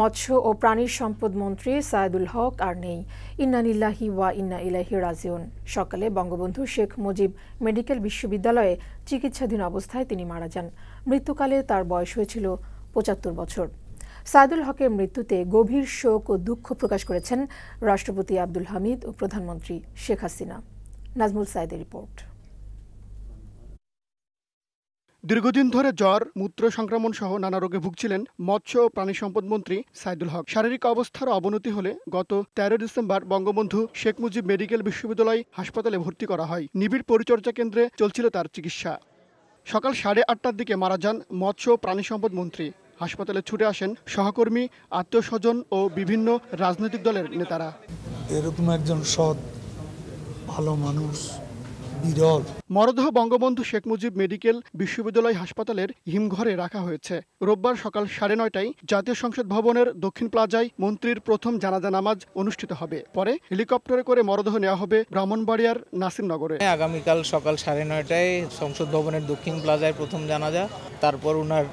মৎস্য ও প্রাণী সম্পদ মন্ত্রী সায়দুল হক আর নেই ইন্নানিল্লাহি ওয়া ইন্না ইলাহি রাজিউন সকালে বঙ্গবন্ধু শেখ মুজিব মেডিকেল বিশ্ববিদ্যালয়ে চিকিৎসাধীন অবস্থায় তিনি মারা যান মৃত্যুকালে তার বয়স হয়েছিল পঁচাত্তর বছর সায়দুল হকের মৃত্যুতে গভীর শোক ও দুঃখ প্রকাশ করেছেন রাষ্ট্রপতি আব্দুল হামিদ ও প্রধানমন্ত্রী শেখ হাসিনা নাজমুল সাইদের রিপোর্ট দীর্ঘদিন ধরে জ্বর মূত্র সংক্রমণ সহ নানা রোগে ভুগছিলেন মৎস্য ও প্রাণী সম্পদ মন্ত্রী সাইদুল হক শারীরিক অবস্থার অবনতি হলে গত তেরো ডিসেম্বর বঙ্গবন্ধু শেখ মুজিব মেডিকেল বিশ্ববিদ্যালয় হাসপাতালে ভর্তি করা হয় নিবিড় পরিচর্যা কেন্দ্রে চলছিল তার চিকিৎসা সকাল সাড়ে আটটার দিকে মারা যান মৎস্য ও প্রাণী সম্পদ মন্ত্রী হাসপাতালে ছুটে আসেন সহকর্মী আত্মীয় স্বজন ও বিভিন্ন রাজনৈতিক দলের নেতারা এরকম একজন সৎ ভালো মানুষ বিরল মরদেহ বঙ্গবন্ধু শেখ মুজিব মেডিকেল বিশ্ববিদ্যালয় হাসপাতালের হিমঘরে রাখা হয়েছে রোববার সকাল সাড়ে নয়টায় জাতীয় সংসদ ভবনের দক্ষিণ প্লাজায় মন্ত্রীর প্রথম জানাজা নামাজ অনুষ্ঠিত হবে পরে হেলিকপ্টারে করে মরদেহ নেওয়া হবে ব্রাহ্মণবাড়িয়ার নাসিরনগরে হ্যাঁ, আগামীকাল সকাল সাড়ে নয়টায় সংসদ ভবনের দক্ষিণ প্লাজায় প্রথম জানাজা তারপর ওনার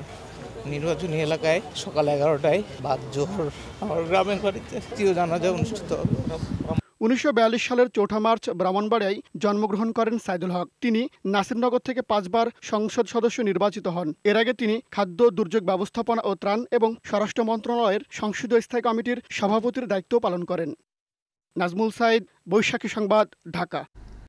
নির্বাচনী এলাকায় সকাল এগারোটায় বাদ জোহর আমার গ্রামের বাড়িতে তৃতীয় জানাজা অনুষ্ঠিত উনিশশো সালের চৌঠা মার্চ ব্রাহ্মণবাড়িয়ায় জন্মগ্রহণ করেন সাইদুল হক তিনি নাসিরনগর থেকে পাঁচবার সংসদ সদস্য নির্বাচিত হন এর আগে তিনি খাদ্য দুর্যোগ ব্যবস্থাপনা ও ত্রাণ এবং স্বরাষ্ট্র মন্ত্রণালয়ের সংসদীয় স্থায়ী কমিটির সভাপতির দায়িত্ব পালন করেন নাজমুল সাইদ বৈশাখী সংবাদ ঢাকা